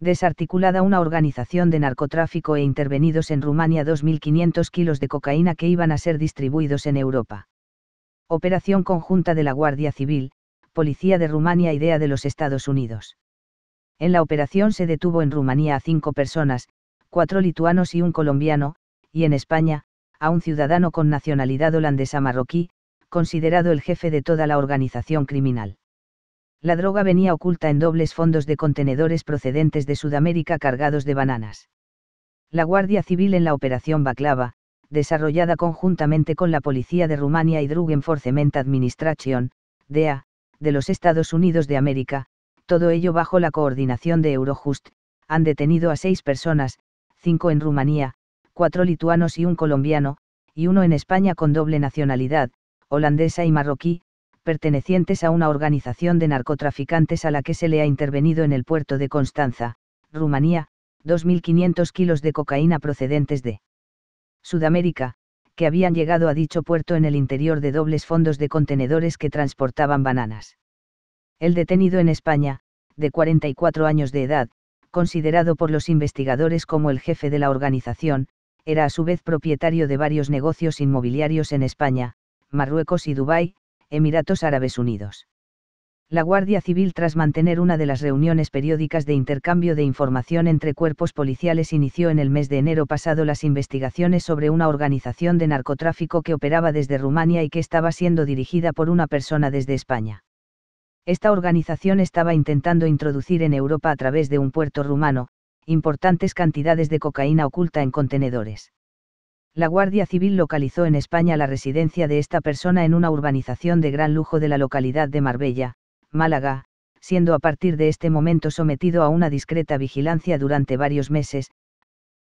desarticulada una organización de narcotráfico e intervenidos en Rumania 2.500 kilos de cocaína que iban a ser distribuidos en Europa. Operación conjunta de la Guardia Civil, Policía de Rumania y DEA de los Estados Unidos. En la operación se detuvo en Rumanía a cinco personas, cuatro lituanos y un colombiano, y en España, a un ciudadano con nacionalidad holandesa marroquí, considerado el jefe de toda la organización criminal la droga venía oculta en dobles fondos de contenedores procedentes de Sudamérica cargados de bananas. La Guardia Civil en la Operación Baclava, desarrollada conjuntamente con la Policía de Rumania y Drug Enforcement Administration, DEA, de los Estados Unidos de América, todo ello bajo la coordinación de Eurojust, han detenido a seis personas, cinco en Rumanía, cuatro lituanos y un colombiano, y uno en España con doble nacionalidad, holandesa y marroquí, pertenecientes a una organización de narcotraficantes a la que se le ha intervenido en el puerto de Constanza, Rumanía, 2.500 kilos de cocaína procedentes de Sudamérica, que habían llegado a dicho puerto en el interior de dobles fondos de contenedores que transportaban bananas. El detenido en España, de 44 años de edad, considerado por los investigadores como el jefe de la organización, era a su vez propietario de varios negocios inmobiliarios en España, Marruecos y Dubái, Emiratos Árabes Unidos. La Guardia Civil, tras mantener una de las reuniones periódicas de intercambio de información entre cuerpos policiales, inició en el mes de enero pasado las investigaciones sobre una organización de narcotráfico que operaba desde Rumania y que estaba siendo dirigida por una persona desde España. Esta organización estaba intentando introducir en Europa a través de un puerto rumano, importantes cantidades de cocaína oculta en contenedores la Guardia Civil localizó en España la residencia de esta persona en una urbanización de gran lujo de la localidad de Marbella, Málaga, siendo a partir de este momento sometido a una discreta vigilancia durante varios meses,